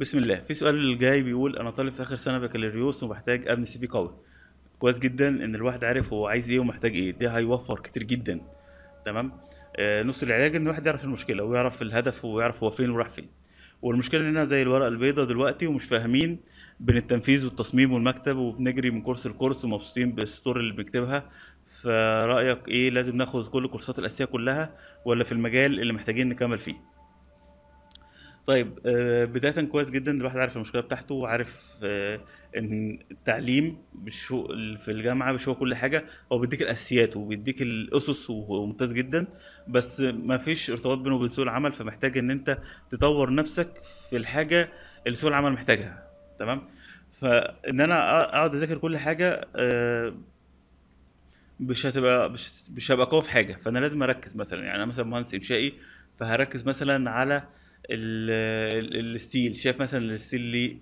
بسم الله في سؤال جاي بيقول انا طالب في اخر سنه بكالوريوس ومحتاج ابني سي في قوي كويس جدا ان الواحد عارف هو عايز ايه ومحتاج ايه ده هيوفر كتير جدا تمام آه نص العلاج ان الواحد يعرف المشكله ويعرف الهدف ويعرف هو فين وراح فين والمشكله اننا زي الورقه البيضاء دلوقتي ومش فاهمين بين التنفيذ والتصميم والمكتب وبنجري من كورس لكورس ومبسوطين بالسطور اللي بنكتبها فرايك ايه لازم ناخد كل الكورسات الاساسيه كلها ولا في المجال اللي محتاجين نكمل فيه طيب آه، بدايه كويس جدا الواحد عارف المشكله بتاعته وعارف آه، ان التعليم مش في الجامعه مش هو كل حاجه هو بيديك الاساسيات وبيديك الاسس وممتاز جدا بس ما فيش ارتباط بينه وبين سوق العمل فمحتاج ان انت تطور نفسك في الحاجه اللي سوق العمل محتاجها تمام فان انا اقعد اذاكر كل حاجه آه، مش هتبقى مش هبقى قوي في حاجه فانا لازم اركز مثلا يعني انا مثلا مهندس انشائي فهركز مثلا على الستيل شايف مثلا الستيل ليه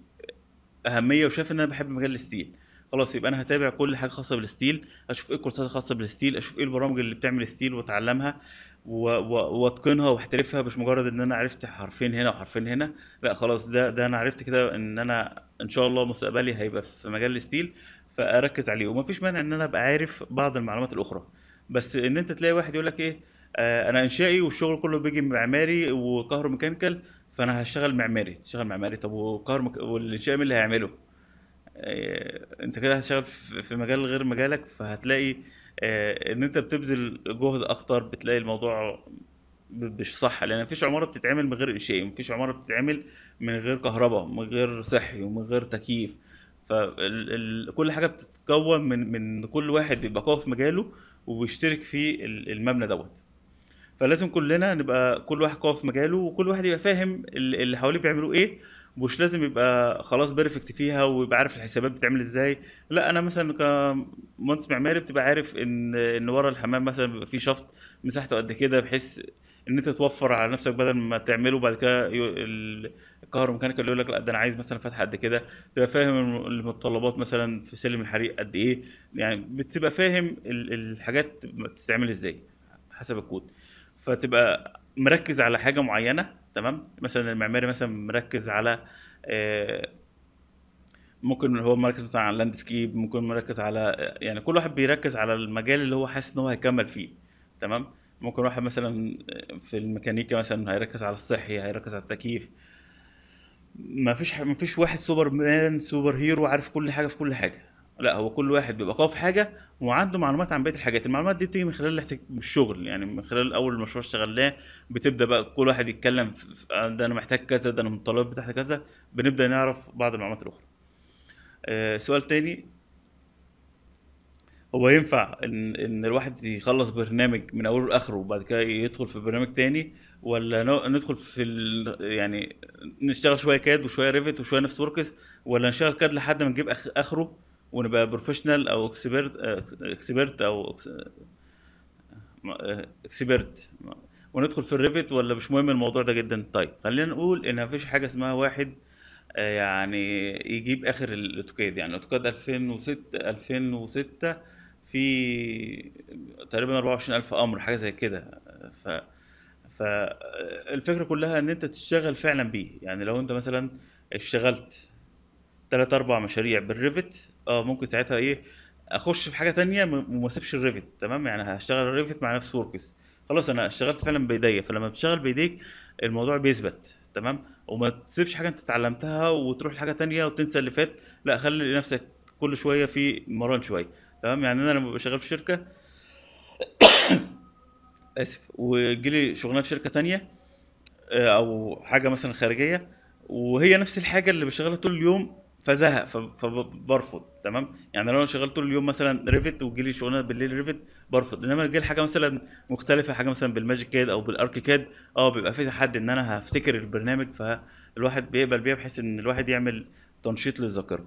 اهميه وشايف ان انا بحب مجال الستيل خلاص يبقى انا هتابع كل حاجه خاصه بالستيل اشوف ايه الكورسات الخاصه بالستيل اشوف ايه البرامج اللي بتعمل ستيل واتعلمها واتقنها واحترفها مش مجرد ان انا عرفت حرفين هنا وحرفين هنا لا خلاص ده ده انا عرفت كده ان انا ان شاء الله مستقبلي هيبقى في مجال الستيل فاركز عليه ومفيش مانع ان انا ابقى عارف بعض المعلومات الاخرى بس ان انت تلاقي واحد يقول لك ايه آه، انا انشائي والشغل كله بيجي معماري وكهروميكانيكال فانا هشتغل معماري تشتغل معماري طب وكهرمك... والانشائي مين اللي هيعمله آه، انت كده هتشتغل في مجال غير مجالك فهتلاقي آه، ان انت بتبذل جهد اكتر بتلاقي الموضوع مش صح لان مفيش عماره بتتعمل من غير انشائي مفيش عماره بتتعمل من غير كهرباء من غير صحي ومن غير تكييف فكل حاجه بتتكون من من كل واحد بيبقى قوي في مجاله وبيشترك في المبنى دوت فلازم كلنا نبقى كل واحد قوي في مجاله وكل واحد يبقى فاهم اللي حواليه بيعملوا ايه مش لازم يبقى خلاص بيرفكت فيها ويبقى عارف الحسابات بتعمل ازاي لا انا مثلا كمهندس معماري بتبقى عارف ان ان ورا الحمام مثلا بيبقى فيه شفط مساحته قد كده بحيث ان انت توفر على نفسك بدل ما تعمله بعد كده الكهرباء اللي يقول لك لا ده انا عايز مثلا فتحه قد كده تبقى فاهم المتطلبات مثلا في سلم الحريق قد ايه يعني بتبقى فاهم الحاجات بتتعمل ازاي حسب الكود فتبقى مركز على حاجه معينه تمام مثلا المعماري مثلا مركز على آه، ممكن هو مركز مثلا على سكيب ممكن مركز على يعني كل واحد بيركز على المجال اللي هو حاسس ان هو هيكمل فيه تمام ممكن واحد مثلا آه، في الميكانيكا مثلا هيركز على الصحي هيركز على التكييف ما فيش ما فيش واحد سوبر مان سوبر هيرو عارف كل حاجه في كل حاجه لا هو كل واحد بيبقى قوي في حاجه وعنده معلومات عن بقيه الحاجات المعلومات دي بتيجي من خلال الاحتك... الشغل يعني من خلال اول مشروع اشتغلناه بتبدا بقى كل واحد يتكلم في... آه، ده انا محتاج كذا ده انا المتطلبات بتاعتي كذا بنبدا نعرف بعض المعلومات الاخرى آه سؤال تاني هو ينفع ان ان الواحد يخلص برنامج من اوله لاخره وبعد كده يدخل في برنامج تاني ولا ندخل في ال... يعني نشتغل شويه كاد وشويه ريفت وشويه نفس وركس ولا نشتغل كاد لحد ما نجيب اخره ونبقى بروفيشنال او اكسبرت اكسبرت او اكسبرت وندخل في الريفت ولا مش مهم الموضوع ده جدا طيب خلينا نقول ان مفيش حاجه اسمها واحد آه، يعني يجيب اخر الاوتوكاد يعني الاوتوكاد 2006 2006 في تقريبا 24000 امر حاجه زي كده ف فالفكره آه، كلها ان انت تشتغل فعلا بيه يعني لو انت مثلا اشتغلت ثلاث اربع مشاريع بالريفت اه ممكن ساعتها ايه اخش في حاجه تانية وما اسيبش الريفت تمام يعني هشتغل الريفت مع نفس وركس خلاص انا اشتغلت فعلا بايديا فلما بتشتغل بايديك الموضوع بيثبت تمام وما تسيبش حاجه انت اتعلمتها وتروح لحاجه تانية وتنسى اللي فات لا خلي نفسك كل شويه في مران شويه تمام يعني انا لما شغال في شركه اسف وجيلي شغلانه في شركه تانية آه، او حاجه مثلا خارجيه وهي نفس الحاجه اللي بشتغلها طول اليوم فزهق فبرفض تمام يعني لو انا شغال طول اليوم مثلا ريفت وجي لي شغلانه بالليل ريفت برفض انما جه حاجه مثلا مختلفه حاجه مثلا بالماجيك كاد او بالارك كاد اه بيبقى في حد ان انا هفتكر البرنامج فالواحد بيقبل بيها بحيث ان الواحد يعمل تنشيط للذاكره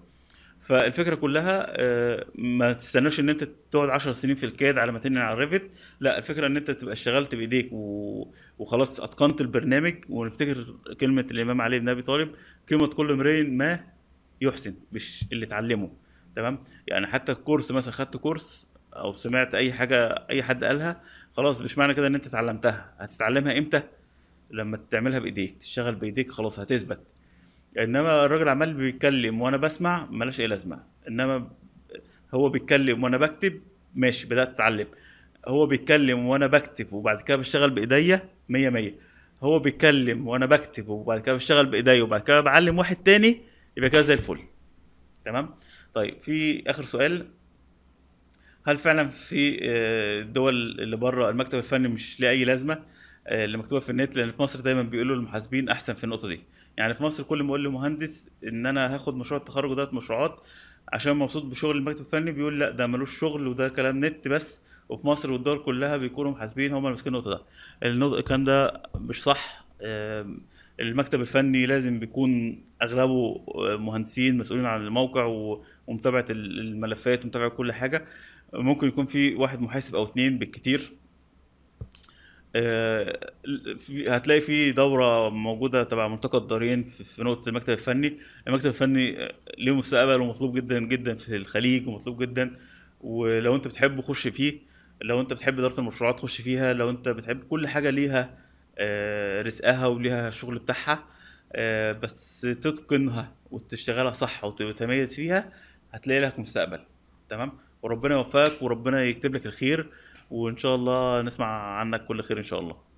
فالفكره كلها آه، ما تستناش ان انت تقعد 10 سنين في الكاد على ما تنقل على الريفت لا الفكره ان انت تبقى اشتغلت بايديك وخلاص اتقنت البرنامج ونفتكر كلمه الامام علي بن ابي طالب قيمه كل امرئ ما يحسن مش اللي اتعلمه تمام يعني حتى الكورس مثلا خدت كورس او سمعت اي حاجه اي حد قالها خلاص مش معنى كده ان انت اتعلمتها هتتعلمها امتى لما تعملها بايديك تشتغل بايديك خلاص هتثبت انما الراجل عمال بيتكلم وانا بسمع ملاش اي لازمه انما هو بيتكلم وانا بكتب ماشي بدات اتعلم هو بيتكلم وانا بكتب وبعد كده بشتغل بايديا 100 100 هو بيتكلم وانا بكتب وبعد كده بشتغل بايديا وبعد كده بعلم واحد تاني يبقى كده زي الفل تمام طيب في اخر سؤال هل فعلا في الدول آه، اللي بره المكتب الفني مش ليه اي لازمه آه، اللي مكتوبه في النت لان في مصر دايما بيقولوا المحاسبين احسن في النقطه دي يعني في مصر كل ما اقول لمهندس ان انا هاخد مشروع التخرج ده مشروعات عشان مبسوط بشغل المكتب الفني بيقول لا ده ملوش شغل وده كلام نت بس وفي مصر والدول كلها بيكونوا محاسبين هم اللي ماسكين النقطه ده الكلام ده مش صح المكتب الفني لازم بيكون اغلبه آه، مهندسين مسؤولين عن الموقع ومتابعه الملفات ومتابعه كل حاجه ممكن يكون في واحد محاسب او اتنين بالكتير آه، هتلاقي في دوره موجوده تبع ملتقى الدارين في نقطه المكتب الفني المكتب الفني له آه، مستقبل ومطلوب جدا جدا في الخليج ومطلوب جدا ولو انت بتحبه خش فيه لو انت بتحب اداره المشروعات خش فيها لو انت بتحب كل حاجه ليها آه، رزقها وليها الشغل بتاعها آه، بس تتقنها وتشتغلها صح وتتميز فيها هتلاقي لك مستقبل تمام وربنا يوفقك وربنا يكتب لك الخير وان شاء الله نسمع عنك كل خير ان شاء الله